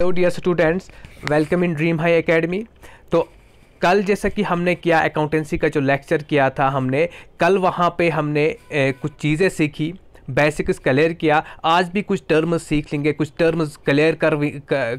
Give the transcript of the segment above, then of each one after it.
Hello dear students welcome in Dream High Academy तो कल जैसा कि हमने किया अकाउंटेंसी का जो लेक्चर किया था हमने कल वहाँ पे हमने ए, कुछ चीज़ें सीखी बेसिक्स क्लियर किया आज भी कुछ टर्म्स सीख लेंगे कुछ टर्म्स क्लियर कर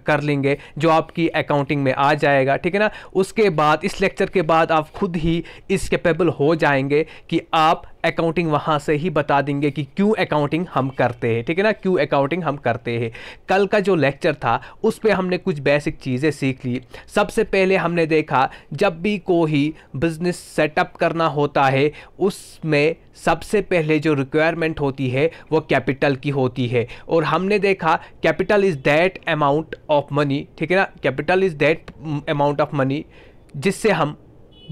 कर लेंगे जो आपकी अकाउंटिंग में आ जाएगा ठीक है ना उसके बाद इस लेक्चर के बाद आप खुद ही इस कैपेबल हो जाएंगे कि आप अकाउंटिंग वहाँ से ही बता देंगे कि क्यों अकाउंटिंग हम करते हैं ठीक है ना क्यों अकाउंटिंग हम करते हैं कल का जो लेक्चर था उस पर हमने कुछ बेसिक चीज़ें सीख ली सबसे पहले हमने देखा जब भी कोई बिज़नेस सेटअप करना होता है उसमें सबसे पहले जो रिक्वायरमेंट होती है वो कैपिटल की होती है और हमने देखा capital is that amount of money ठीक है ना capital is that amount of money जिससे हम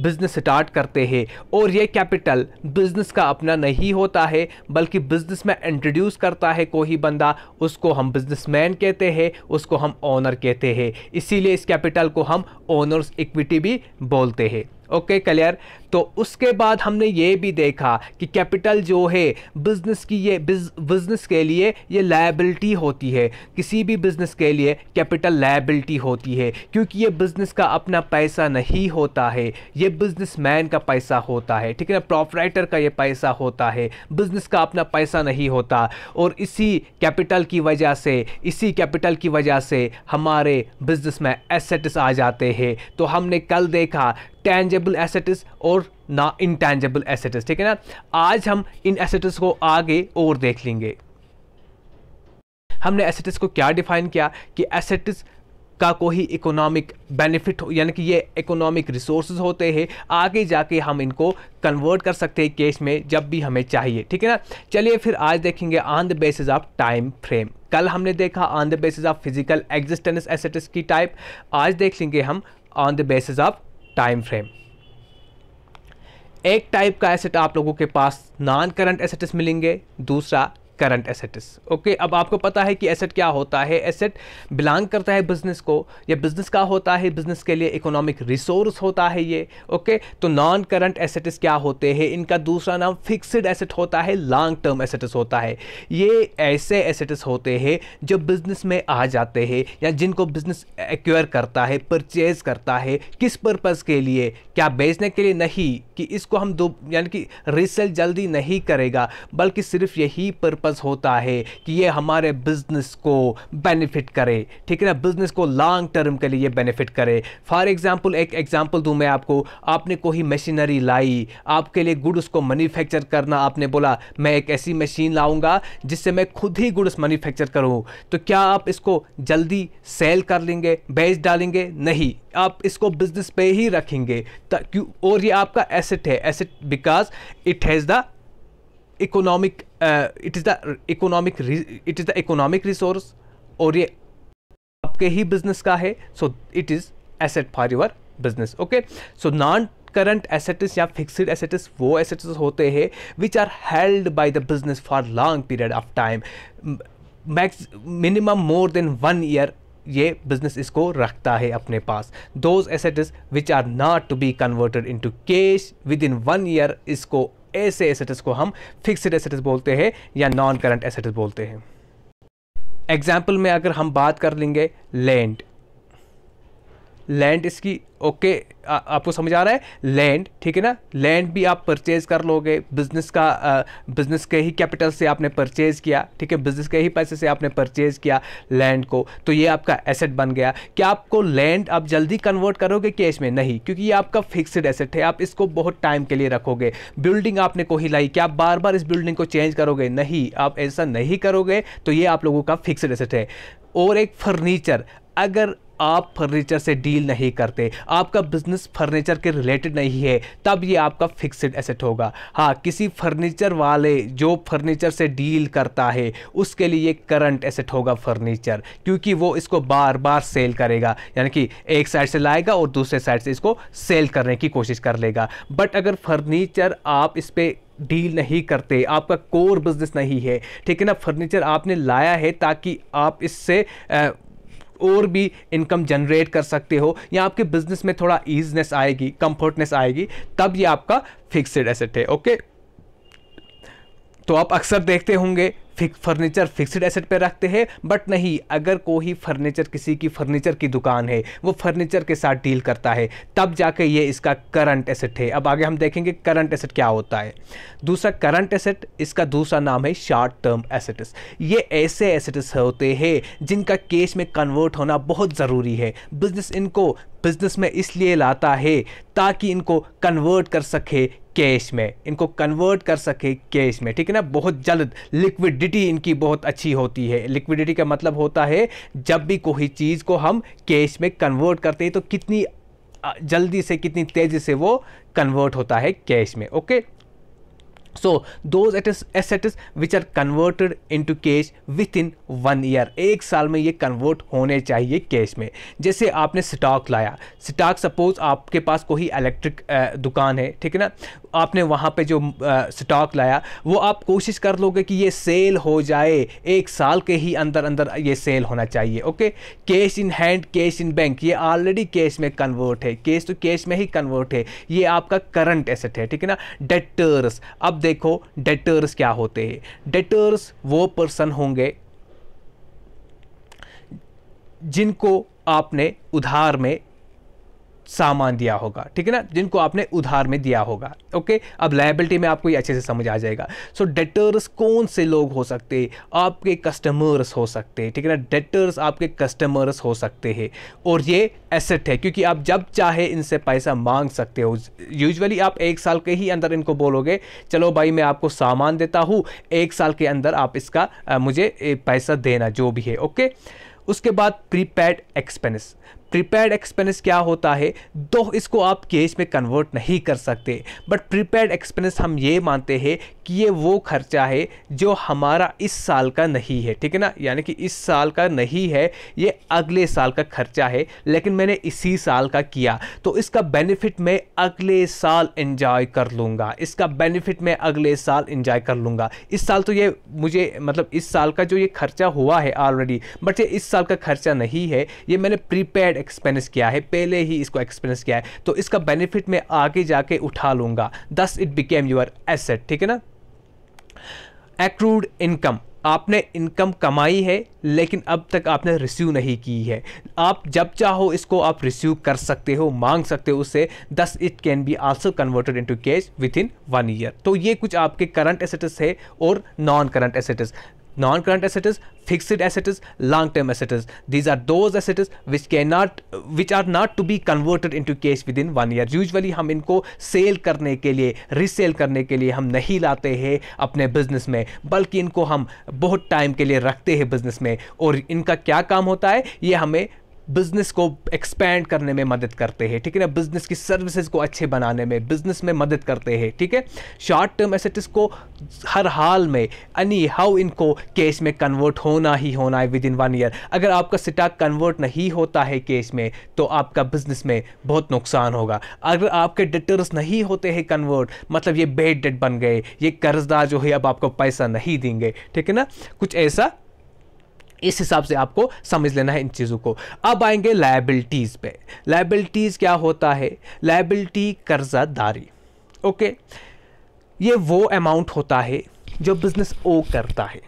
बिजनेस स्टार्ट करते हैं और ये कैपिटल बिजनेस का अपना नहीं होता है बल्कि बिजनेस में इंट्रोड्यूस करता है कोई बंदा उसको हम बिजनेसमैन कहते हैं उसको हम ओनर कहते हैं इसीलिए इस कैपिटल को हम ओनर्स इक्विटी भी बोलते हैं ओके क्लियर तो उसके बाद हमने ये भी देखा कि कैपिटल जो है बिजनेस की ये बिजनेस के लिए ये लाइबिलिटी होती है किसी भी बिजनेस के लिए कैपिटल लाइबिलिटी होती है क्योंकि ये बिजनेस का अपना पैसा नहीं होता है ये बिजनेसमैन का पैसा होता है ठीक है ना प्रॉपराइटर का ये पैसा होता है बिजनेस का अपना पैसा नहीं होता और इसी कैपिटल की वजह से इसी कैपिटल की वजह से हमारे बिजनेस में एसेट्स आ जाते हैं तो हमने कल देखा टेंजेबल एसेट्स और ना इनटैंजेबल एसेट्स ठीक है ना आज हम इन एसेट्स को आगे और देख लेंगे हमने एसेट्स को क्या डिफाइन किया कि एसेट्स का कोई इकोनॉमिक बेनिफिट हो यानी कि ये इकोनॉमिक रिसोर्स होते हैं आगे जाके हम इनको कन्वर्ट कर सकते हैं केस में जब भी हमें चाहिए ठीक है ना चलिए फिर आज देखेंगे on the basis of time frame कल हमने देखा on the basis of physical existence assets की टाइप आज देख लेंगे हम on the basis of time frame एक टाइप का एसेट आप लोगों के पास नॉन करंट एसेट्स मिलेंगे दूसरा करंट एसेट्स ओके अब आपको पता है कि एसेट क्या होता है एसेट बिलोंग करता है बिजनेस को या बिजनेस का होता है बिजनेस के लिए इकोनॉमिक रिसोर्स होता है ये ओके okay? तो नॉन करंट एसेट्स क्या होते हैं इनका दूसरा नाम फिक्सड एसेट होता है लॉन्ग टर्म एसेट्स होता है ये ऐसे एसेट्स होते हैं जो बिजनेस में आ जाते हैं या जिनको बिजनेस एक्वायर करता है परचेज करता है किस पर्पज़ के लिए क्या बेचने के लिए नहीं कि इसको हम दो यानी कि रिसेल जल्दी नहीं करेगा बल्कि सिर्फ यही पर्पज पर्पज़ होता है कि ये हमारे बिजनेस को बेनिफिट करे ठीक है ना बिजनेस को लॉन्ग टर्म के लिए बेनिफिट करे फॉर एग्जाम्पल एक एग्जाम्पल दूँ मैं आपको आपने कोई मशीनरी लाई आपके लिए गुड्स को मैन्युफैक्चर करना आपने बोला मैं एक ऐसी मशीन लाऊंगा जिससे मैं खुद ही गुड्स मैन्युफैक्चर करूँ तो क्या आप इसको जल्दी सेल कर लेंगे बेच डालेंगे नहीं आप इसको बिजनेस पे ही रखेंगे और ये आपका एसेट है asset because it has the economic it is the economic it is the economic resource और ये आपके ही बिजनेस का है so it is asset for your business okay so non current assets या फिक्सड एसेट्स वो assets होते हैं which are held by the business for long period of time max minimum more than one year ये business इसको रखता है अपने पास those assets which are not to be converted to cash within one year इसको ऐसे assets को हम फिक्सड एसेट्स बोलते हैं या नॉन करंट एसेट्स बोलते हैं एग्जाम्पल में अगर हम बात कर लेंगे लैंड लैंड इसकी ओके okay, आ, आपको समझ आ रहा है लैंड ठीक है ना लैंड भी आप परचेज कर लोगे बिजनेस का आ, बिजनेस के ही कैपिटल से आपने परचेज किया ठीक है बिजनेस के ही पैसे से आपने परचेज किया लैंड को तो ये आपका एसेट बन गया क्या आपको लैंड आप जल्दी कन्वर्ट करोगे कैश में नहीं क्योंकि ये आपका फिक्सड एसेट है आप इसको बहुत टाइम के लिए रखोगे बिल्डिंग आपने ही लाई क्या आप बार बार इस बिल्डिंग को चेंज करोगे नहीं आप ऐसा नहीं करोगे तो ये आप लोगों का फिक्सड एसेट है और एक फर्नीचर अगर आप फर्नीचर से डील नहीं करते आपका बिजनेस फर्नीचर के रिलेटेड नहीं है तब ये आपका फिक्सड एसेट होगा हाँ किसी फर्नीचर वाले जो फर्नीचर से डील करता है उसके लिए करंट एसेट होगा फर्नीचर क्योंकि वो इसको बार बार सेल करेगा यानी कि एक साइड से लाएगा और दूसरे साइड से इसको सेल करने की कोशिश कर लेगा बट अगर फर्नीचर आप इस पर डील नहीं करते आपका कोर बिजनेस नहीं है ठीक है ना फर्नीचर आपने लाया है ताकि आप इससे और भी इनकम जनरेट कर सकते हो या आपके बिजनेस में थोड़ा ईजनेस आएगी कंफर्टनेस आएगी तब ये आपका फिक्सड एसेट है ओके तो आप अक्सर देखते होंगे फिक्स फर्नीचर फिक्सड एसेट पे रखते हैं बट नहीं अगर कोई फर्नीचर किसी की फर्नीचर की दुकान है वो फर्नीचर के साथ डील करता है तब जाके ये इसका करंट एसेट है अब आगे हम देखेंगे करंट एसेट क्या होता है दूसरा करंट एसेट इसका दूसरा नाम है शॉर्ट टर्म एसेट्स ये ऐसे एसेट्स होते हैं जिनका केश में कन्वर्ट होना बहुत ज़रूरी है बिजनेस इनको बिजनेस में इसलिए लाता है ताकि इनको कन्वर्ट कर सके कैश में इनको कन्वर्ट कर सके कैश में ठीक है ना बहुत जल्द लिक्विडिटी इनकी बहुत अच्छी होती है लिक्विडिटी का मतलब होता है जब भी कोई चीज़ को हम कैश में कन्वर्ट करते हैं तो कितनी जल्दी से कितनी तेज़ी से वो कन्वर्ट होता है कैश में okay so assets which are converted into cash within one year एक साल में ये कन्वर्ट होने चाहिए कैश में जैसे आपने स्टॉक लाया स्टॉक सपोज आपके पास कोई इलेक्ट्रिक दुकान है ठीक है ना आपने वहाँ पे जो स्टॉक लाया वो आप कोशिश कर लोगे कि ये सेल हो जाए एक साल के ही अंदर अंदर ये सेल होना चाहिए okay cash in hand cash in bank ये ऑलरेडी कैश में कन्वर्ट है कैश तो कैश में ही कन्वर्ट है ये आपका करंट एसेट है ठीक है ना डेटर्स अब देखो डेटर्स क्या होते हैं डेटर्स वो पर्सन होंगे जिनको आपने उधार में सामान दिया होगा ठीक है ना जिनको आपने उधार में दिया होगा ओके अब लाइबिलिटी में आपको ये अच्छे से समझ आ जाएगा सो so, डेटर्स कौन से लोग हो सकते आपके कस्टमर्स हो सकते हैं ठीक है ना डेटर्स आपके कस्टमर्स हो सकते हैं और ये एसेट है क्योंकि आप जब चाहे इनसे पैसा मांग सकते हो यूजुअली आप एक साल के ही अंदर इनको बोलोगे चलो भाई मैं आपको सामान देता हूँ एक साल के अंदर आप इसका आ, मुझे पैसा देना जो भी है ओके okay? उसके बाद प्रीपेड एक्सपेंस प्रीपेड एक्सपेंस क्या होता है दो इसको आप कैश में कन्वर्ट नहीं कर सकते बट प्रीपेड एक्सपेंस हम ये मानते हैं कि ये वो खर्चा है जो हमारा इस साल का नहीं है ठीक है ना यानी कि इस साल का नहीं है ये अगले साल का खर्चा है लेकिन मैंने इसी साल का किया तो इसका बेनिफिट मैं अगले साल इन्जॉय कर लूँगा इसका बेनिफिट मैं अगले साल इन्जॉय कर लूँगा इस साल तो ये मुझे मतलब इस साल का जो ये खर्चा हुआ है ऑलरेडी बट ये इस साल का खर्चा नहीं है ये मैंने प्रीपेड साइड एक्सपेंस किया है पहले ही इसको एक्सपेंस किया है तो इसका बेनिफिट मैं आगे जाके उठा लूंगा thus it became your asset ठीक है ना एक्रूड इनकम आपने इनकम कमाई है लेकिन अब तक आपने रिसीव नहीं की है आप जब चाहो इसको आप रिसीव कर सकते हो मांग सकते हो उससे thus it can be also converted into cash within one year तो ये कुछ आपके करंट एसेट्स है और non current assets non-current asset is fixed asset is long-term asset is these are those assets which cannot which are not to be converted into cash within one year usually हम इनको cell करने के लिए resale करने के लिए हम नहीं लाते हैं अपने बिजनेस में बल्कि इनको हम बहुत टाइम के लिए रखते हैं बिजनेस में और इनका क्या काम होता है ये हमें बिज़नेस को एक्सपैंड करने में मदद करते हैं ठीक है ना बिज़नेस की सर्विसेज को अच्छे बनाने में बिज़नेस में मदद करते हैं ठीक है शॉर्ट टर्म एसेट्स को हर हाल में अनी हाउ इनको कैश में कन्वर्ट होना ही होना है विद इन वन ईयर अगर आपका स्टॉक कन्वर्ट नहीं होता है कैश में तो आपका बिज़नेस में बहुत नुकसान होगा अगर आपके डेटर्स नहीं होते हैं कन्वर्ट मतलब ये बेड डेट बन गए ये कर्जदार जो है अब आपको पैसा नहीं देंगे ठीक है ना कुछ ऐसा इस हिसाब से आपको समझ लेना है इन चीज़ों को अब आएंगे लाइबिलिटीज़ पे लाइबिलिटीज़ क्या होता है लाइबिलिटी कर्ज़ादारी ओके ये वो अमाउंट होता है जो बिज़नेस ओ करता है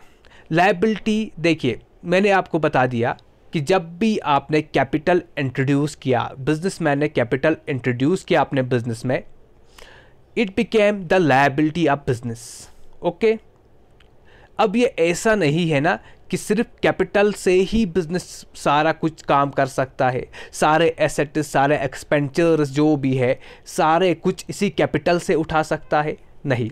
लाइबिलिटी देखिए मैंने आपको बता दिया कि जब भी आपने कैपिटल इंट्रोड्यूस किया बिजनेसमैन ने कैपिटल इंट्रोड्यूस किया अपने बिजनेस में it became the liability of business okay अब ये ऐसा नहीं है ना कि सिर्फ कैपिटल से ही बिजनेस सारा कुछ काम कर सकता है सारे एसेट सारे एक्सपेंचर्स जो भी है सारे कुछ इसी कैपिटल से उठा सकता है नहीं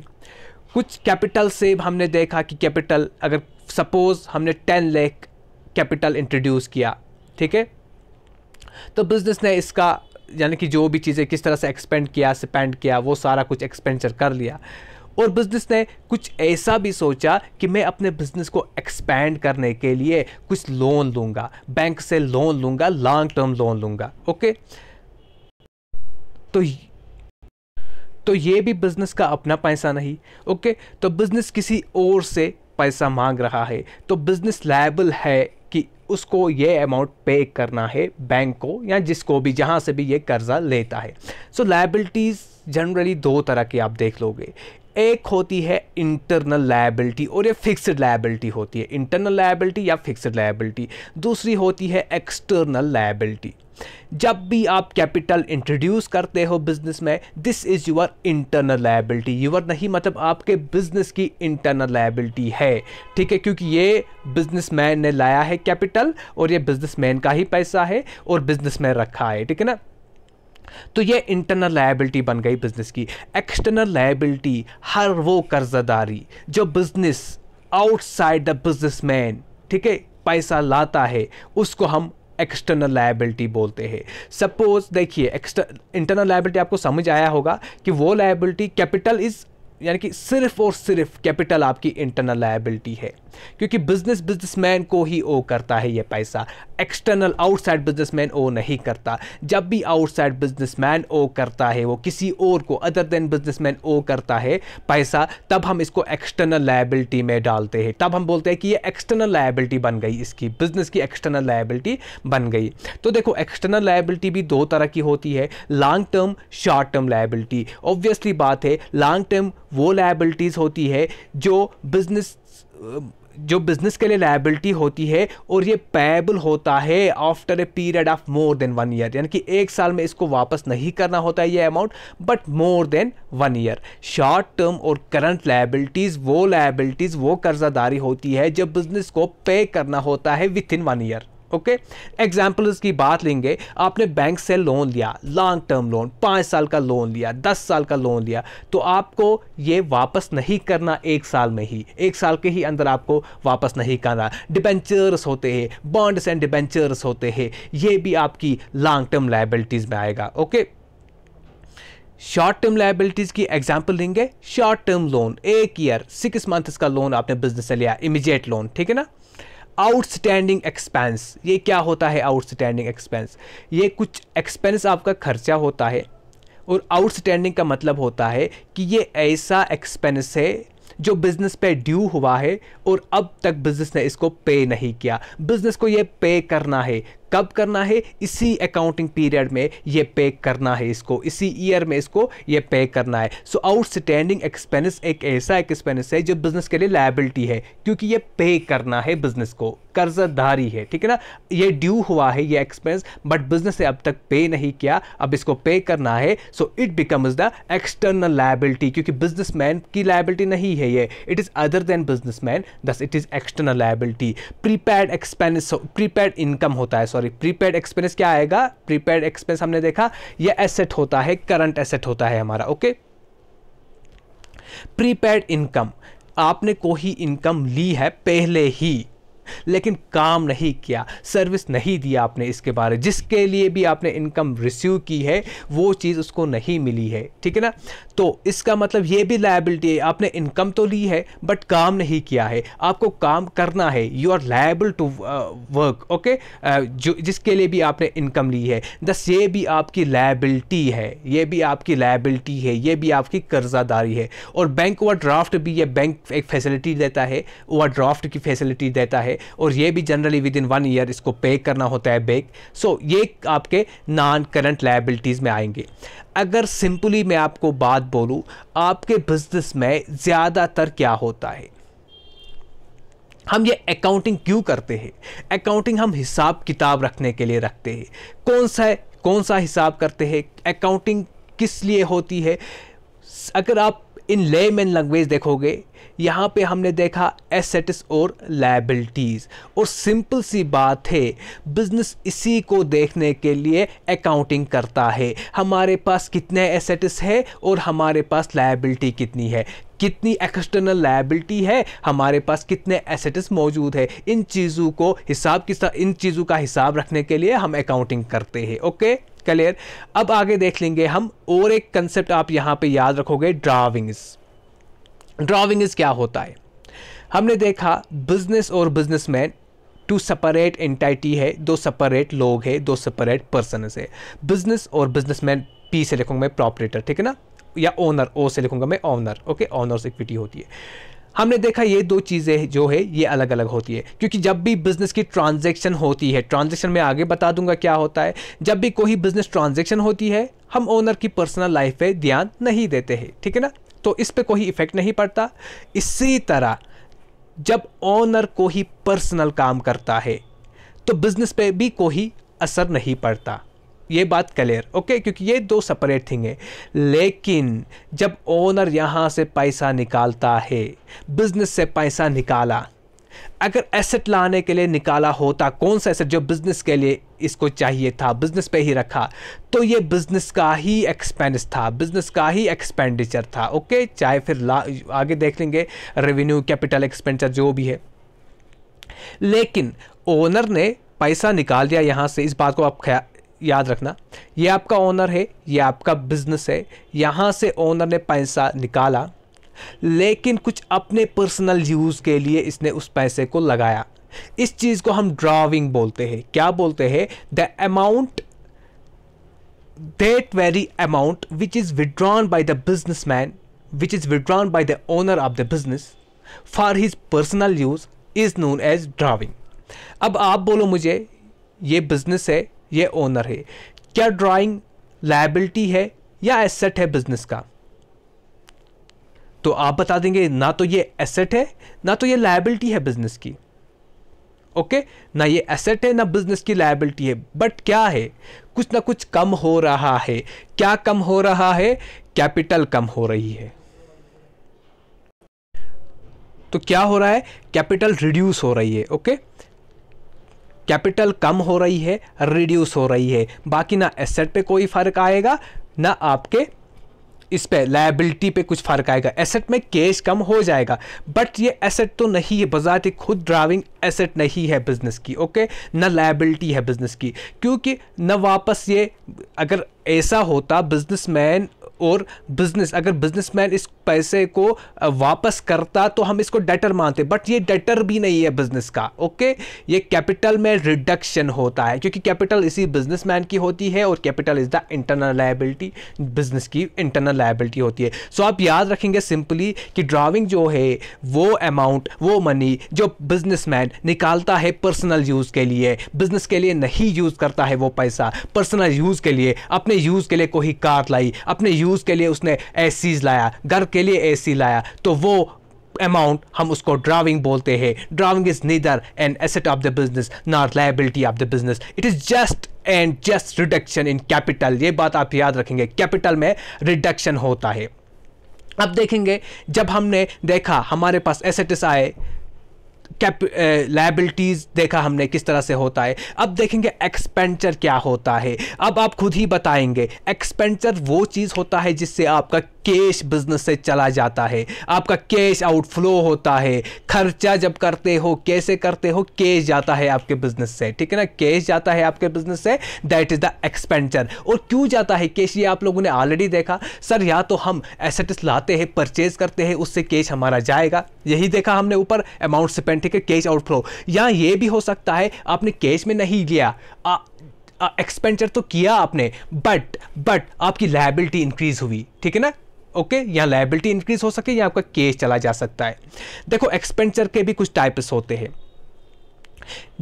कुछ कैपिटल से हमने देखा कि कैपिटल अगर सपोज़ हमने टेन लेख कैपिटल इंट्रोड्यूस किया ठीक है तो बिज़नेस ने इसका यानी कि जो भी चीज़ें किस तरह से एक्सपेंड किया स्पेंड किया वो सारा कुछ एक्सपेंचर कर लिया और बिजनेस ने कुछ ऐसा भी सोचा कि मैं अपने बिजनेस को एक्सपैंड करने के लिए कुछ लोन लूंगा बैंक से लोन लूंगा लॉन्ग टर्म लोन लूंगा ओके तो तो ये भी बिजनेस का अपना पैसा नहीं ओके तो बिजनेस किसी और से पैसा मांग रहा है तो बिजनेस लाइबल है कि उसको ये अमाउंट पे करना है बैंक को या जिसको भी जहां से भी ये कर्ज़ा लेता है सो लाइबिलिटीज़ जनरली दो तरह की आप देख लोगे एक होती है इंटरनल लायबिलिटी और ये फिक्स्ड लायबिलिटी होती है इंटरनल लायबिलिटी या फिक्स्ड लायबिलिटी दूसरी होती है एक्सटर्नल लायबिलिटी जब भी आप कैपिटल इंट्रोड्यूस करते हो बिजनेस में this is your internal liability your नहीं मतलब आपके बिजनेस की इंटरनल लाइबिलिटी है ठीक है क्योंकि ये बिजनेसमैन ने लाया है कैपिटल और ये बिजनेसमैन का ही पैसा है और बिजनेस में रखा है ठीक है ना तो ये इंटरनल लायबिलिटी बन गई बिज़नेस की एक्सटर्नल लायबिलिटी हर वो कर्जदारी जो बिज़नेस आउटसाइड द बिजनेसमैन ठीक है पैसा लाता है उसको हम एक्सटर्नल लायबिलिटी बोलते हैं सपोज देखिए इंटरनल लायबिलिटी आपको समझ आया होगा कि वो लायबिलिटी कैपिटल इज़ यानी कि सिर्फ और सिर्फ कैपिटल आपकी इंटरनल लायबिलिटी है क्योंकि बिजनेस बिजनेसमैन को ही ओ करता है ये पैसा एक्सटर्नल आउटसाइड बिजनेसमैन ओ नहीं करता जब भी आउटसाइड बिजनेसमैन ओ करता है वो किसी और को अदर देन बिजनेसमैन ओ करता है पैसा तब हम इसको एक्सटर्नल लाइबिलिटी में डालते हैं तब हम बोलते हैं कि ये एक्सटर्नल लाइबिलिटी बन गई इसकी बिजनेस की एक्सटर्नल लाइबिलिटी बन गई तो देखो एक्सटर्नल लाइबिलिटी भी दो तरह की होती है long term short term liability obviously बात है लॉन्ग टर्म वो लाइबिलिटीज़ होती है जो बिजनेस जो बिजनेस के लिए लाइबिलिटी होती है और ये पेबल होता है after a period of more than one year यानी कि एक साल में इसको वापस नहीं करना होता है ये amount but more than one year short term और करंट लाइबिलिटीज़ वो लाइबिलिटीज़ वो कर्जादारी होती है जब बिजनेस को पे करना होता है within one year okay okay? Examples की बात लेंगे आपने बैंक से लोन लिया लॉन्ग टर्म लोन पाँच साल का लोन लिया दस साल का लोन लिया तो आपको ये वापस नहीं करना एक साल में ही एक साल के ही अंदर आपको वापस नहीं करना डिबेंचर्स होते हैं बॉन्ड्स एंड डिबेंचर्स होते हैं ये भी आपकी लॉन्ग टर्म लाइबिलिटीज़ में आएगा okay okay? Short term liabilities की एग्जाम्पल लेंगे शॉर्ट टर्म लोन एक ईयर सिक्स मंथ्स का लोन आपने बिजनेस से लिया इमीजिएट लोन ठीक है ना आउटस्टैंडिंग एक्सपेंस ये क्या होता है आउटस्टैंडिंग एक्सपेंस ये कुछ एक्सपेंस आपका खर्चा होता है और आउटस्टैंडिंग का मतलब होता है कि ये ऐसा एक्सपेंस है जो बिज़नेस पे ड्यू हुआ है और अब तक बिज़नेस ने इसको पे नहीं किया बिज़नेस को ये पे करना है कब करना है इसी अकाउंटिंग पीरियड में ये पे करना है इसको इसी ईयर में इसको ये पे करना है सो आउटस्टैंडिंग एक्सपेंस एक ऐसा एक्सपेंस है जो बिजनेस के लिए लाइबिलिटी है क्योंकि ये पे करना है बिजनेस को कर्जदारी है ठीक है ना ये ड्यू हुआ है ये एक्सपेंस बट बिजनेस ने अब तक पे नहीं किया अब इसको पे करना है so it becomes the external liability क्योंकि बिजनेसमैन की लाइबिलिटी नहीं है ये it is other than businessman thus it is external liability prepaid expense prepaid income होता है सॉरी सॉरी प्रीपेड एक्सपेंस क्या आएगा प्रीपेड एक्सपेंस हमने देखा ये एसेट होता है करंट एसेट होता है हमारा ओके प्रीपेड इनकम आपने कोई इनकम ली है पहले ही लेकिन काम नहीं किया सर्विस नहीं दिया आपने इसके बारे जिसके लिए भी आपने इनकम रिसीव की है वो चीज़ उसको नहीं मिली है ठीक है ना तो इसका मतलब ये भी लाइबिलिटी है आपने इनकम तो ली है बट काम नहीं किया है आपको काम करना है you are liable to work okay जो जिसके लिए भी आपने इनकम ली है दस ये भी आपकी लाइबिलिटी है ये भी आपकी लाइबिलिटी है ये भी आपकी कर्जादारी है और बैंक ओवर भी ये बैंक एक फैसिलिटी देता है ओवर की फैसिलिटी देता है और ये भी generally within one year इसको पे करना होता है बैंक सो so, ये आपके नॉन करंट लाइबिलिटीज़ में आएंगे अगर सिंपली मैं आपको बात बोलूँ आपके बिजनेस में ज़्यादातर क्या होता है हम ये अकाउंटिंग क्यों करते हैं अकाउंटिंग हम हिसाब किताब रखने के लिए रखते हैं कौन सा कौन सा हिसाब करते हैं अकाउंटिंग किस लिए होती है अगर आप इन लेमैन लैंग्वेज देखोगे यहाँ पे हमने देखा एसेट्स और लाइबिलिटीज़ और सिंपल सी बात है बिजनेस इसी को देखने के लिए अकाउंटिंग करता है हमारे पास कितने एसेट्स है और हमारे पास लाइबिलिटी कितनी है कितनी एक्सटर्नल लाइबिलिटी है हमारे पास कितने एसेट्स मौजूद है इन चीज़ों को हिसाब किस इन चीज़ों का हिसाब रखने के लिए हम अकाउंटिंग करते हैं ओके क्लियर अब आगे देख लेंगे हम और एक कंसेप्ट आप यहाँ पे याद रखोगे ड्राविंग्स ड्राविंग्स क्या होता है हमने देखा बिजनेस और बिजनेसमैन टू सेपरेट एंटाइटी है दो सेपरेट लोग है दो सेपरेट पर्सन है बिजनेस और बिजनेसमैन पी से लिखूंगा मैं प्रॉपरेटर ठीक है ना या ओनर ओ से लिखूंगा मैं ओनर ओके ओनर्स इक्विटी होती है हमने देखा ये दो चीज़ें जो है ये अलग अलग होती है क्योंकि जब भी बिजनेस की ट्रांजेक्शन होती है ट्रांजेक्शन में आगे बता दूंगा क्या होता है जब भी कोई बिजनेस ट्रांजेक्शन होती है हम ओनर की पर्सनल लाइफ पे ध्यान नहीं देते हैं ठीक है ना तो इस पर कोई इफेक्ट नहीं पड़ता इसी तरह जब ओनर को ही पर्सनल काम करता है तो बिजनेस पे भी कोई असर नहीं पड़ता ये बात क्लियर ओके क्योंकि ये दो सेपरेट थिंग है लेकिन जब ओनर यहाँ से पैसा निकालता है बिजनेस से पैसा निकाला अगर एसेट लाने के लिए निकाला होता कौन सा एसेट जो बिजनेस के लिए इसको चाहिए था बिजनेस पे ही रखा तो ये बिजनेस का ही एक्सपेंस था बिजनेस का ही एक्सपेंडिचर था ओके चाहे फिर आगे देख लेंगे रेवेन्यू कैपिटल एक्सपेंडिचर जो भी है लेकिन ओनर ने पैसा निकाल दिया यहाँ से इस बात को आप याद रखना ये आपका ओनर है ये आपका बिजनेस है यहाँ से ओनर ने पैसा निकाला लेकिन कुछ अपने पर्सनल यूज़ के लिए इसने उस पैसे को लगाया इस चीज़ को हम ड्राविंग बोलते हैं क्या बोलते हैं the amount that very amount which is withdrawn by the business man which is withdrawn by the owner of the business for his personal use is known as drawing अब आप बोलो मुझे ये बिजनेस है ये ओनर है क्या drawing liability है या एसेट है बिजनेस का तो आप बता देंगे ना तो ये एसेट है ना तो ये लाइबिलिटी है बिजनेस की ओके okay? ना ये एसेट है ना बिजनेस की लाइबिलिटी है बट क्या है कुछ ना कुछ कम हो रहा है क्या कम हो रहा है कैपिटल कम हो रही है तो क्या हो रहा है कैपिटल रिड्यूस हो रही है ओके okay? कैपिटल कम हो रही है रिड्यूस हो रही है बाकी ना एसेट पे कोई फ़र्क आएगा ना आपके इस पर लाइबिलिटी पे कुछ फ़र्क आएगा एसेट में कैश कम हो जाएगा बट ये एसेट तो नहीं है बजात खुद ड्राइविंग एसेट नहीं है बिज़नेस की ओके ना लाइबिलिटी है बिज़नेस की क्योंकि न वापस ये अगर ऐसा होता बिजनेसमैन और बिजनेस अगर बिजनेसमैन इस पैसे को वापस करता तो हम इसको डेटर मानते बट ये डेटर भी नहीं है बिजनेस का ओके ये कैपिटल में रिडक्शन होता है क्योंकि कैपिटल इसी बिजनेसमैन की होती है और capital is the internal liability business की इंटरनल लाइबिलिटी होती है सो so, आप याद रखेंगे सिंपली कि ड्राविंग जो है वो अमाउंट वो मनी जो बिजनेस निकालता है पर्सनल यूज़ के लिए बिजनेस के लिए नहीं यूज़ करता है वो पैसा पर्सनल यूज़ के लिए अपने यूज़ के लिए कोई कार लाई अपने यूज़ यूज़ के लिए उसने एसीज लाया घर के लिए एसी लाया तो वो अमाउंट हम उसको ड्राविंग बोलते हैं drawing is neither an asset of the business not liability of the business it is just and just reduction in capital ये बात आप याद रखेंगे कैपिटल में रिडक्शन होता है अब देखेंगे जब हमने देखा हमारे पास एसेट्स आए लाइबिलिटीज देखा हमने किस तरह से होता है अब देखेंगे एक्सपेंचर क्या होता है अब आप खुद ही बताएंगे एक्सपेंचर वो चीज़ होता है जिससे आपका कैश बिजनेस से चला जाता है आपका कैश आउटफ्लो होता है खर्चा जब करते हो कैसे करते हो कैश जाता है आपके बिजनेस से ठीक है ना कैश जाता है आपके business say that is the expenditure और क्यों जाता है कैश ये आप लोगों ने ऑलरेडी देखा सर या तो हम एसेट्स लाते हैं परचेज करते हैं उससे कैश हमारा जाएगा यही देखा हमने ऊपर अमाउंट स्पेंड ठीक है कैश आउटफ्लो या ये भी हो सकता है आपने कैश में नहीं लिया आ, तो किया आपने बट बट आपकी लाइबिलिटी इंक्रीज हुई ठीक है ना ओके यहाँ लाइबिलिटी इंक्रीज हो सके या आपका केस चला जा सकता है देखो एक्सपेंडिचर के भी कुछ टाइप्स होते हैं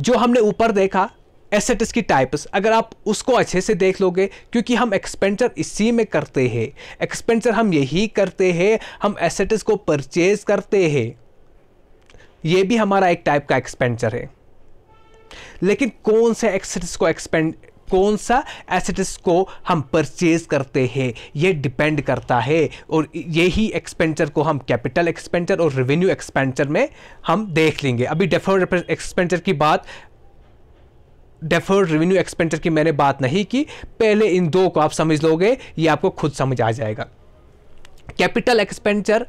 जो हमने ऊपर देखा एसेट्स की टाइप्स अगर आप उसको अच्छे से देख लोगे क्योंकि हम एक्सपेंचर इसी में करते हैं एक्सपेंचर हम यही करते हैं हम एसेट्स को परचेज करते हैं ये भी हमारा एक टाइप का एक्सपेंचर है लेकिन कौन से एसेट्स को एक्सपेंड कौन सा एसेट्स को हम परचेज करते हैं ये डिपेंड करता है और यही एक्सपेंचर को हम कैपिटल एक्सपेंचर और रेवेन्यू एक्सपेंचर में हम देख लेंगे अभी डेफर्ड एक्सपेंचर की बात डेफर्ड रेवेन्यू एक्सपेंडिचर की मैंने बात नहीं की पहले इन दो को आप समझ लोगे ये आपको खुद समझ आ जाएगा कैपिटल एक्सपेंडिचर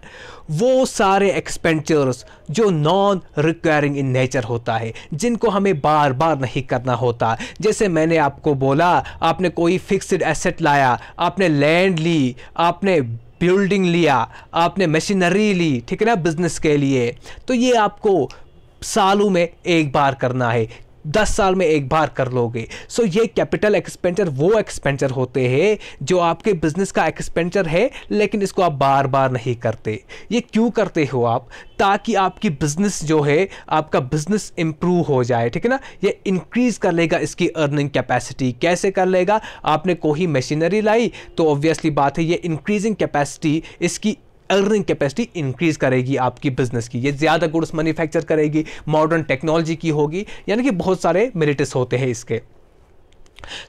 वो सारे एक्सपेंडिचर्स जो नॉन रिक्वायरिंग इन नेचर होता है जिनको हमें बार बार नहीं करना होता जैसे मैंने आपको बोला आपने कोई फिक्स्ड एसेट लाया आपने लैंड ली आपने बिल्डिंग लिया आपने मशीनरी ली ठीक है ना बिजनेस के लिए तो ये आपको सालों में एक बार करना है दस साल में एक बार कर लोगे सो so, ये कैपिटल एक्सपेंचर वो एक्सपेंचर होते हैं जो आपके बिजनेस का एक्सपेंचर है लेकिन इसको आप बार बार नहीं करते ये क्यों करते हो आप ताकि आपकी बिजनेस जो है आपका बिजनेस इम्प्रूव हो जाए ठीक है ना ये इंक्रीज कर लेगा इसकी अर्निंग कैपेसिटी कैसे कर लेगा आपने कोई मशीनरी लाई तो ऑब्वियसली बात है ये इंक्रीजिंग कैपेसिटी इसकी अर्निंग कैपेसिटी इंक्रीज करेगी आपकी बिजनेस की ये ज़्यादा गुड्स मैन्युफैक्चर करेगी मॉडर्न टेक्नोलॉजी की होगी यानी कि बहुत सारे मेरिट्स होते हैं इसके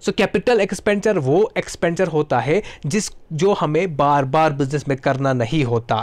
सो कैपिटल एक्सपेंडिचर वो एक्सपेंडिचर होता है जिस जो हमें बार बार बिजनेस में करना नहीं होता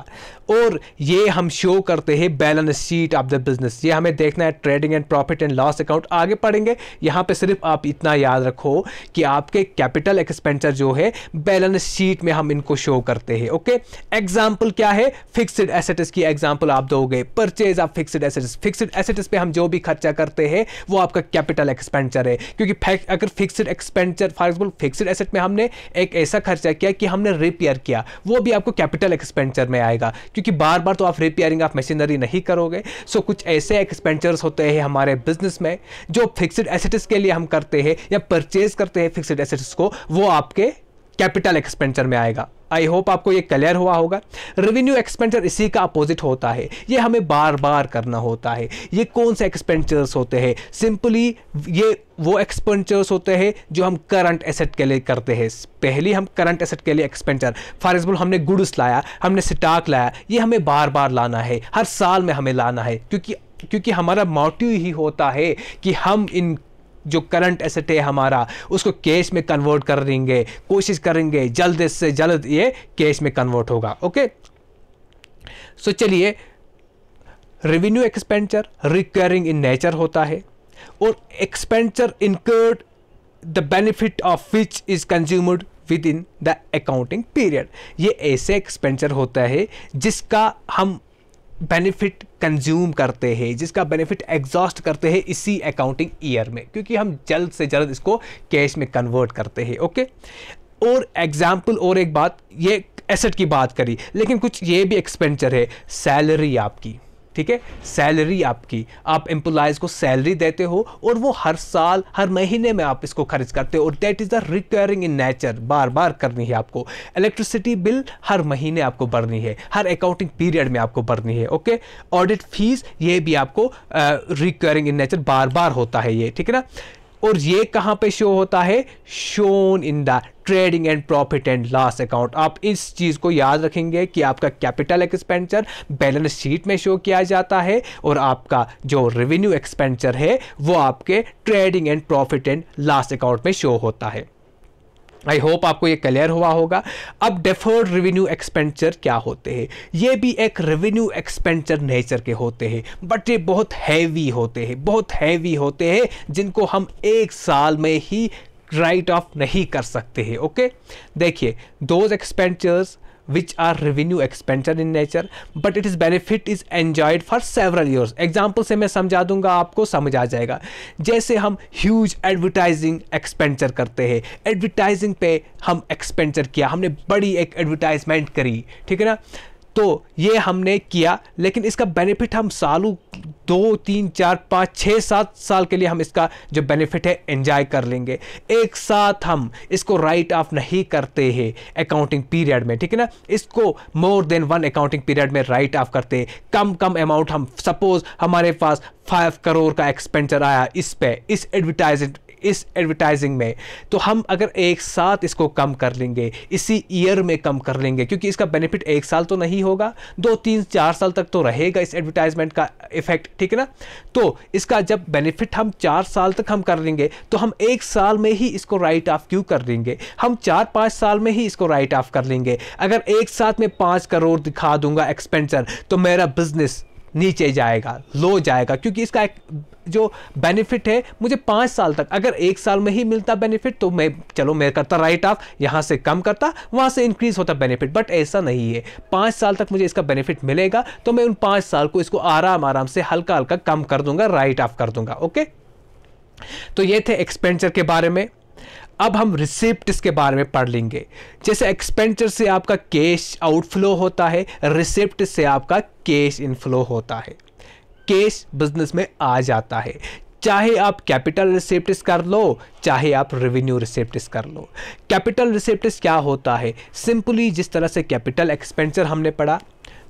और ये हम शो करते हैं balance sheet of the business ये हमें देखना है trading and profit and loss account आगे पढ़ेंगे यहाँ पे सिर्फ आप इतना याद रखो कि आपके कैपिटल एक्सपेंडिचर जो है बैलेंस शीट में हम इनको शो करते हैं ओके एग्जाम्पल क्या है फिक्सड एसेट्स की एग्जाम्पल आप दोगे purchase of fixed assets fixed assets पे हम जो भी खर्चा करते हैं वो आपका कैपिटल एक्सपेंडिचर है क्योंकि अगर fixed fixed expenditure for example fixed asset में हमने एक ऐसा खर्चा किया कि हमने रिपेयर किया वो भी आपको कैपिटल एक्सपेंडिचर में आएगा क्योंकि बार बार तो आप रिपेयरिंग ऑफ मशीनरी नहीं करोगे सो कुछ ऐसे एक्सपेंडिचर्स होते हैं हमारे बिजनेस में जो फिक्सड एसेट्स के लिए हम करते हैं या परचेज करते हैं फिक्सड एसेट्स को वो आपके कैपिटल एक्सपेंडिचर में आएगा आई होप आपको ये क्लियर हुआ होगा रेवेन्यू एक्सपेंडिचर इसी का अपोजिट होता है ये हमें बार बार करना होता है ये कौन से एक्सपेंडिचर्स होते हैं सिंपली ये वो एक्सपेंडिचर्स होते हैं जो हम करंट एसेट के लिए करते हैं पहली हम करंट एसेट के लिए एक्सपेंडिचर फॉर एग्जाम्पल हमने गुड्स लाया हमने स्टॉक लाया ये हमें बार बार लाना है हर साल में हमें लाना है क्योंकि क्योंकि हमारा मोटिव ही होता है कि हम इन जो करंट एसेट है हमारा उसको कैश में कन्वर्ट करेंगे कोशिश करेंगे जल्द से जल्द ये कैश में कन्वर्ट होगा ओके सो so, चलिए revenue expenditure recurring in nature होता है और expenditure incurred the benefit of which is consumed within the accounting period ये ऐसे एक्सपेंडिचर होता है जिसका हम बेनिफिट कंज्यूम करते हैं जिसका बेनिफिट एग्जॉस्ट करते हैं इसी अकाउंटिंग ईयर में क्योंकि हम जल्द से जल्द इसको कैश में कन्वर्ट करते हैं ओके और एग्जाम्पल और एक बात ये एसेट की बात करी लेकिन कुछ ये भी एक्सपेंडिचर है सैलरी आपकी ठीक है सैलरी आपकी आप एम्प्लॉयज़ को सैलरी देते हो और वो हर साल हर महीने में आप इसको खर्च करते हो और that is the recurring in nature बार बार करनी है आपको इलेक्ट्रिसिटी बिल हर महीने आपको भरनी है हर अकाउंटिंग पीरियड में आपको भरनी है ओके ऑडिट फीस ये भी आपको रिक्वायरिंग इन नेचर बार बार होता है ये ठीक है ना और ये कहाँ पे शो होता है shown in the trading and profit and loss account आप इस चीज़ को याद रखेंगे कि आपका कैपिटल एक्सपेंडिचर बैलेंस शीट में शो किया जाता है और आपका जो रेवेन्यू एक्सपेंडिचर है वो आपके trading and profit and loss account में शो होता है आई होप आपको ये क्लियर हुआ होगा अब डेफर्ड रेवेन्यू एक्सपेंडिचर क्या होते हैं ये भी एक रेवेन्यू एक्सपेंडिचर नेचर के होते हैं बट ये बहुत हैवी होते हैं बहुत हैवी होते हैं जिनको हम एक साल में ही राइट ऑफ नहीं कर सकते हैं ओके देखिए those expenditures are revenue expenditure in nature but it is benefit is enjoyed for several years example से मैं समझा दूंगा आपको समझ आ जाएगा जैसे हम ह्यूज एडवर्टाइजिंग एक्सपेंचर करते हैं एडवर्टाइजिंग पे हम एक्सपेंचर किया हमने बड़ी एक एडवर्टाइजमेंट करी ठीक है ना तो ये हमने किया लेकिन इसका बेनिफिट हम सालों दो तीन चार पाँच छः सात साल के लिए हम इसका जो बेनिफिट है एंजॉय कर लेंगे एक साथ हम इसको राइट ऑफ नहीं करते हैं अकाउंटिंग पीरियड में ठीक है ना इसको more than one accounting period में राइट ऑफ करते हैं कम कम अमाउंट हम सपोज हमारे पास फाइव करोड़ का एक्सपेंडिचर आया इस पे इस एडवर्टाइज इस एडवर्टाइजिंग में तो हम अगर एक साथ इसको कम कर लेंगे इसी ईयर में कम कर लेंगे क्योंकि इसका बेनिफिट एक साल तो नहीं होगा दो तीन चार साल तक तो रहेगा इस एडवर्टाइजमेंट का इफेक्ट ठीक है ना तो इसका जब बेनिफिट हम चार साल तक हम कर लेंगे तो हम एक साल में ही इसको राइट ऑफ क्यों कर लेंगे हम चार पाँच साल में ही इसको राइट ऑफ कर लेंगे अगर एक साथ में पाँच करोड़ दिखा दूंगा एक्सपेंचर तो मेरा बिजनेस नीचे जाएगा लो जाएगा क्योंकि इसका एक जो बेनिफिट है मुझे पाँच साल तक अगर एक साल में ही मिलता बेनिफिट तो मैं चलो मैं करता राइट ऑफ यहाँ से कम करता वहाँ से इंक्रीज होता बेनिफिट बट ऐसा नहीं है पाँच साल तक मुझे इसका बेनिफिट मिलेगा तो मैं उन पाँच साल को इसको आराम आराम से हल्का हल्का कम कर दूंगा राइट ऑफ कर दूंगा ओके तो ये थे एक्सपेंडिचर के बारे में अब हम रिसिप्ट इसके बारे में पढ़ लेंगे जैसे एक्सपेंडिचर से आपका कैश आउटफ्लो होता है रिसिप्ट से आपका कैश इनफ्लो होता है कैश बिजनेस में आ जाता है चाहे आप कैपिटल रिसिप्ट कर लो चाहे आप रेवेन्यू रिसिप्ट कर लो कैपिटल रिसिप्ट क्या होता है सिंपली जिस तरह से कैपिटल एक्सपेंडिचर हमने पढ़ा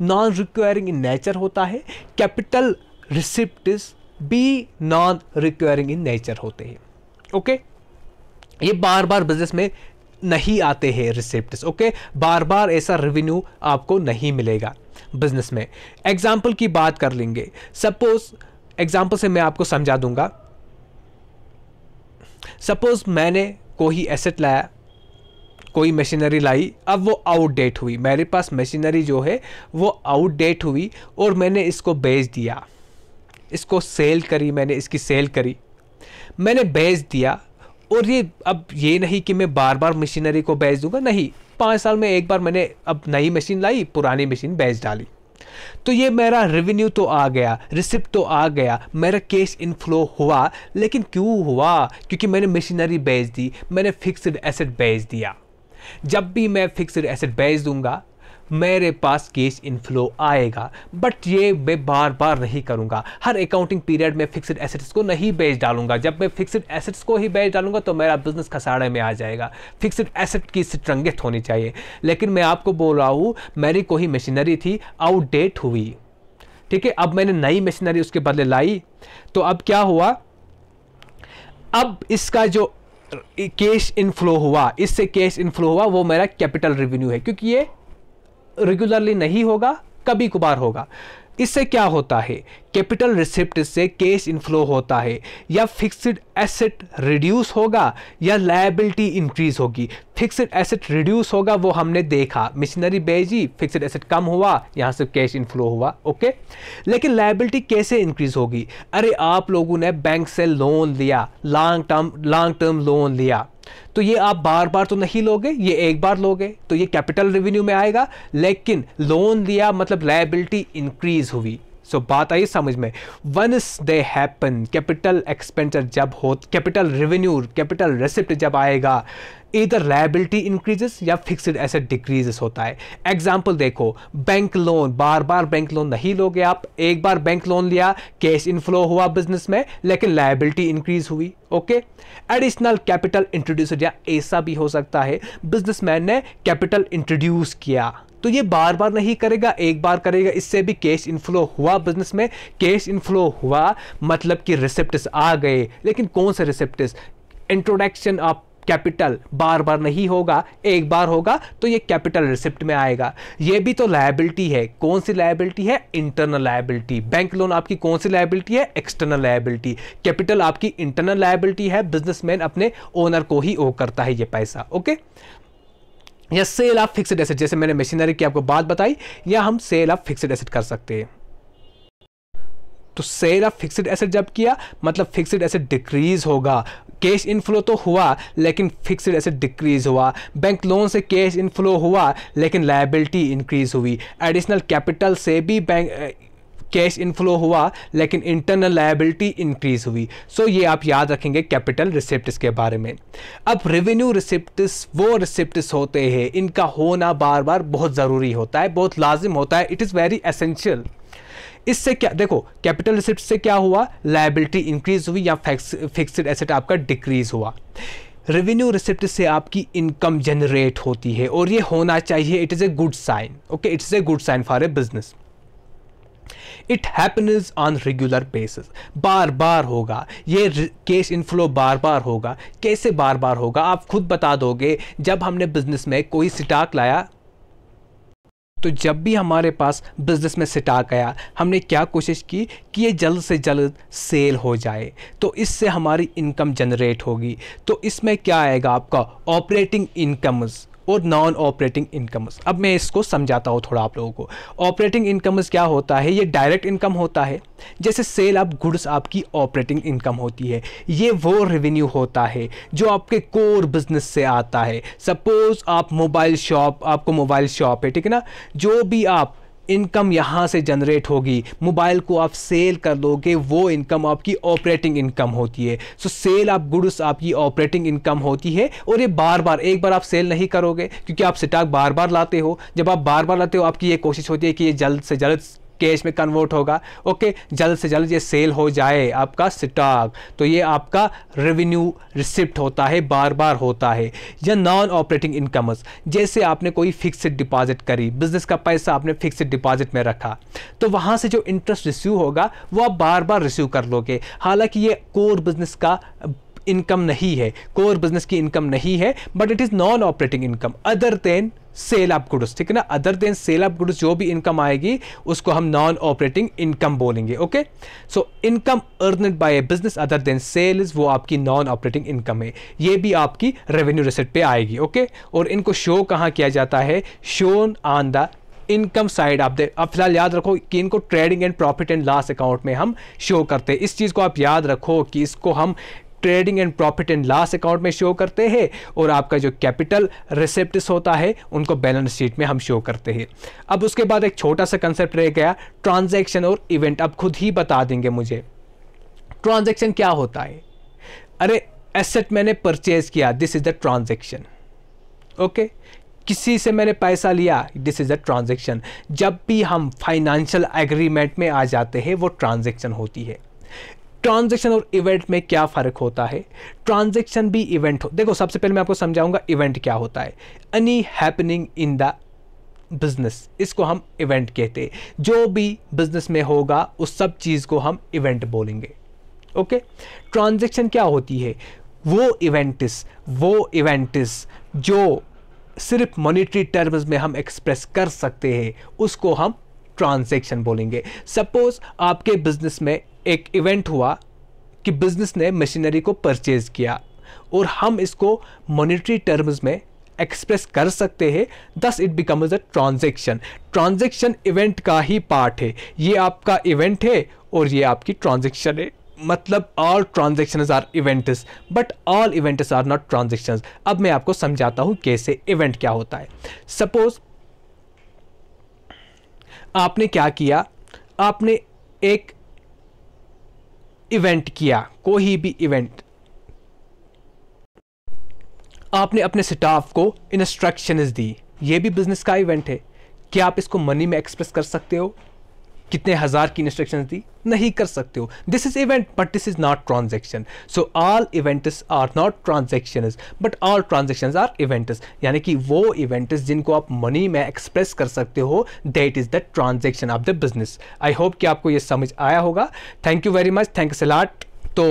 नॉन रिक्वायरिंग इन नेचर होता है कैपिटल रिसिप्ट भी नॉन रिक्वायरिंग इन नेचर होते हैं ओके okay? ये बार बार बिजनेस में नहीं आते हैं रिसिप्ट ओके बार बार ऐसा रेवेन्यू आपको नहीं मिलेगा बिजनेस में एग्जाम्पल की बात कर लेंगे सपोज एग्जाम्पल से मैं आपको समझा दूंगा सपोज मैंने कोई एसेट लाया कोई मशीनरी लाई अब वो आउटडेट हुई मेरे पास मशीनरी जो है वो आउटडेट हुई और मैंने इसको बेच दिया इसको सेल करी मैंने इसकी सेल करी मैंने बेच दिया और ये अब ये नहीं कि मैं बार बार मशीनरी को बेच दूंगा नहीं पाँच साल में एक बार मैंने अब नई मशीन लाई पुरानी मशीन बेच डाली तो ये मेरा रेवेन्यू तो आ गया रिसिप्ट तो आ गया मेरा कैश इनफ्लो हुआ लेकिन क्यों हुआ क्योंकि मैंने मशीनरी बेच दी मैंने फिक्स्ड एसेट बेच दिया जब भी मैं फिक्स्ड एसेट बेच दूंगा मेरे पास कैश इनफ्लो आएगा बट ये मैं बार बार नहीं करूँगा हर अकाउंटिंग पीरियड में फिक्सड एसेट्स को नहीं बेच डालूंगा जब मैं फिक्सड एसेट्स को ही बेच डालूंगा तो मेरा बिजनेस खसाड़े में आ जाएगा फिक्सड एसेट की स्ट्रंगेस्ट होनी चाहिए लेकिन मैं आपको बोल रहा हूँ मेरी कोई मशीनरी थी आउटडेट हुई ठीक है अब मैंने नई मशीनरी उसके बदले लाई तो अब क्या हुआ अब इसका जो कैश इनफ्लो हुआ इससे कैश इनफ्लो हुआ वो मेरा कैपिटल रेवेन्यू है क्योंकि ये रेगुलरली नहीं होगा कभी कुबार होगा इससे क्या होता है कैपिटल रिसिप्ट से कैश इनफ्लो होता है या फिक्स्ड एसेट रिड्यूस होगा या लायबिलिटी इंक्रीज होगी फिक्स्ड एसेट रिड्यूस होगा वो हमने देखा मिशनरी बेजी फिक्स्ड एसेट कम हुआ यहाँ से कैश इनफ्लो हुआ ओके लेकिन लाइबिलिटी कैसे इंक्रीज होगी अरे आप लोगों ने बैंक से लोन लिया long term long term loan लिया तो ये आप बार बार तो नहीं लोगे ये एक बार लोगे तो ये कैपिटल रेवेन्यू में आएगा लेकिन लोन लिया मतलब लाइबिलिटी इंक्रीज हुई सो so, बात आई समझ में once they happen capital expenditure जब हो कैपिटल रेवेन्यू कैपिटल रिसिप्ट जब आएगा इधर लाइबिलिटी इंक्रीजेस या फिक्सड एसेट डिक्रीजेस होता है एग्जाम्पल देखो बैंक लोन बार बार बैंक लोन नहीं लोगे आप एक बार बैंक लोन लिया कैश इनफ्लो हुआ बिजनेस में लेकिन लाइबिलिटी इंक्रीज हुई ओके एडिशनल कैपिटल इंट्रोड्यूसर या ऐसा भी हो सकता है बिजनेस ने कैपिटल इंट्रोड्यूस किया तो ये बार बार नहीं करेगा एक बार करेगा इससे भी कैश इनफ्लो हुआ बिजनेस में कैश इनफ्लो हुआ मतलब कि रिसिप्ट आ गए लेकिन कौन से रिसिप्ट इंट्रोडक्शन ऑफ कैपिटल बार बार नहीं होगा एक बार होगा तो ये कैपिटल रिसिप्ट में आएगा ये भी तो लाइबिलिटी है कौन सी लाइबिलिटी है इंटरनल लाइबिलिटी बैंक लोन आपकी कौन सी लाइबिलिटी है एक्सटर्नल लाइबिलिटी कैपिटल आपकी इंटरनल लाइबिलिटी है बिजनेसमैन अपने ओनर को ही ओ करता है ये पैसा ओके या सेल ऑफ फिक्सड एसेट जैसे मैंने मशीनरी की आपको बात बताई या हम सेल ऑफ फिक्सड एसेट कर सकते हैं तो सेल ऑफ फिक्सड एसेट जब किया मतलब फिक्सड एसेट डिक्रीज होगा कैश इनफ्लो तो हुआ लेकिन फिक्सड एसेट डिक्रीज हुआ बैंक लोन से कैश इनफ्लो हुआ लेकिन लाइबिलिटी इंक्रीज हुई एडिशनल कैपिटल से भी बैंक कैश इनफ्लो हुआ लेकिन इंटरनल लाइबिलिटी इंक्रीज हुई सो so, ये आप याद रखेंगे कैपिटल रिसिप्ट के बारे में अब रेवेन्यू रिसिप्ट वो रिसिप्ट होते हैं इनका होना बार बार बहुत ज़रूरी होता है बहुत लाजिम होता है इट इज़ वेरी एसेंशियल इससे क्या देखो कैपिटल रिसिप्ट से क्या हुआ लाइबिलिटी इंक्रीज हुई या फिक्सड एसेट आपका डिक्रीज हुआ रेवेन्यू रिसिप्ट से आपकी इनकम जनरेट होती है और ये होना चाहिए it is a good sign okay is a good sign for a business it happens on regular basis बार बार होगा ये कैश इनफ्लो बार बार होगा कैसे बार बार होगा आप खुद बता दोगे जब हमने बिजनेस में कोई स्टॉक लाया तो जब भी हमारे पास बिज़नेस में स्टाक आया हमने क्या कोशिश की कि ये जल्द से जल्द सेल हो जाए तो इससे हमारी इनकम जनरेट होगी तो इसमें क्या आएगा आपका ऑपरेटिंग इनकम्स और नॉन ऑपरेटिंग इनकम्स अब मैं इसको समझाता हूँ थोड़ा आप लोगों को ऑपरेटिंग इनकम्स क्या होता है ये डायरेक्ट इनकम होता है जैसे सेल ऑफ गुड्स आपकी ऑपरेटिंग इनकम होती है ये वो रेवेन्यू होता है जो आपके कोर बिजनेस से आता है सपोज़ आप मोबाइल शॉप आपको मोबाइल शॉप है ठीक है ना जो भी आप इनकम यहाँ से जनरेट होगी मोबाइल को आप सेल कर लोगे वो इनकम आपकी ऑपरेटिंग इनकम होती है सो so, सेल आप गुड्स आपकी ऑपरेटिंग इनकम होती है और ये बार बार एक बार आप सेल नहीं करोगे क्योंकि आप स्टॉक बार बार लाते हो जब आप बार बार लाते हो आपकी ये कोशिश होती है कि ये जल्द से जल्द कैश में कन्वर्ट होगा ओके जल्द से जल्द ये सेल हो जाए आपका स्टॉक तो ये आपका रेवेन्यू रिसिप्ट होता है बार बार होता है या नॉन ऑपरेटिंग इनकमस जैसे आपने कोई फिक्सड डिपॉजिट करी बिजनेस का पैसा आपने फिक्सड डिपॉजिट में रखा तो वहाँ से जो इंटरेस्ट रिसीव होगा वो आप बार बार रिसीव कर लोगे हालांकि ये कोर बिजनेस का इनकम नहीं है कोर बिजनेस की इनकम नहीं है but it is non operating income other than sale of goods ठीक है ना other than sale of goods जो भी इनकम आएगी उसको हम नॉन ऑपरेटिंग इनकम बोलेंगे okay so income earned by a business other than sales वो आपकी नॉन ऑपरेटिंग इनकम है ये भी आपकी रेवेन्यू रिसिट पे आएगी ओके और इनको शो कहाँ किया जाता है shown on the income side आप दे अब फिलहाल याद रखो कि इनको trading and profit and loss account में हम शो करते हैं इस चीज़ को आप याद रखो कि इसको हम trading and profit and loss account में शो करते हैं और आपका जो कैपिटल रिसिप्ट होता है उनको बैलेंस शीट में हम शो करते हैं अब उसके बाद एक छोटा सा कंसेप्ट रह गया ट्रांजैक्शन और इवेंट अब खुद ही बता देंगे मुझे ट्रांजैक्शन क्या होता है अरे एसेट मैंने परचेज किया this is the transaction okay किसी से मैंने पैसा लिया दिस इज़ अ ट्रांजेक्शन जब भी हम फाइनेंशियल एग्रीमेंट में आ जाते हैं वो ट्रांजेक्शन होती है ट्रांजेक्शन और इवेंट में क्या फ़र्क होता है ट्रांजेक्शन भी इवेंट हो देखो सबसे पहले मैं आपको समझाऊंगा इवेंट क्या होता है any happening in the business इसको हम इवेंट कहते हैं जो भी बिजनेस में होगा उस सब चीज़ को हम इवेंट बोलेंगे ओके ट्रांजेक्शन क्या होती है वो इवेंटिस वो इवेंटिस जो सिर्फ मॉनिटरी टर्म्स में हम एक्सप्रेस कर सकते हैं उसको हम ट्रांजेक्शन बोलेंगे सपोज आपके बिजनेस में एक इवेंट हुआ कि बिजनेस ने मशीनरी को परचेज किया और हम इसको मॉनेटरी टर्म्स में एक्सप्रेस कर सकते हैं thus it becomes a transaction transaction event का ही पार्ट है ये आपका इवेंट है और ये आपकी ट्रांजेक्शन है मतलब all transaction are events but all events are not transaction अब मैं आपको समझाता हूँ कैसे इवेंट क्या होता है सपोज आपने क्या किया आपने एक इवेंट किया कोई भी इवेंट आपने अपने स्टाफ को इंस्ट्रक्शंस दी ये भी बिजनेस का इवेंट है क्या आप इसको मनी में एक्सप्रेस कर सकते हो कितने हज़ार की इंस्ट्रक्शन दी नहीं कर सकते हो this is event but this is not transaction so all events are not transaction but all transaction are events यानी कि वो इवेंट्स जिनको आप मनी में एक्सप्रेस कर सकते हो that is the transaction of the business I hope कि आपको ये समझ आया होगा thank you very much thank सलाट तो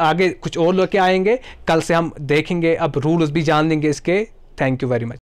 आगे कुछ और लोग आएंगे कल से हम देखेंगे अब रूल्स भी जान लेंगे इसके थैंक यू वेरी मच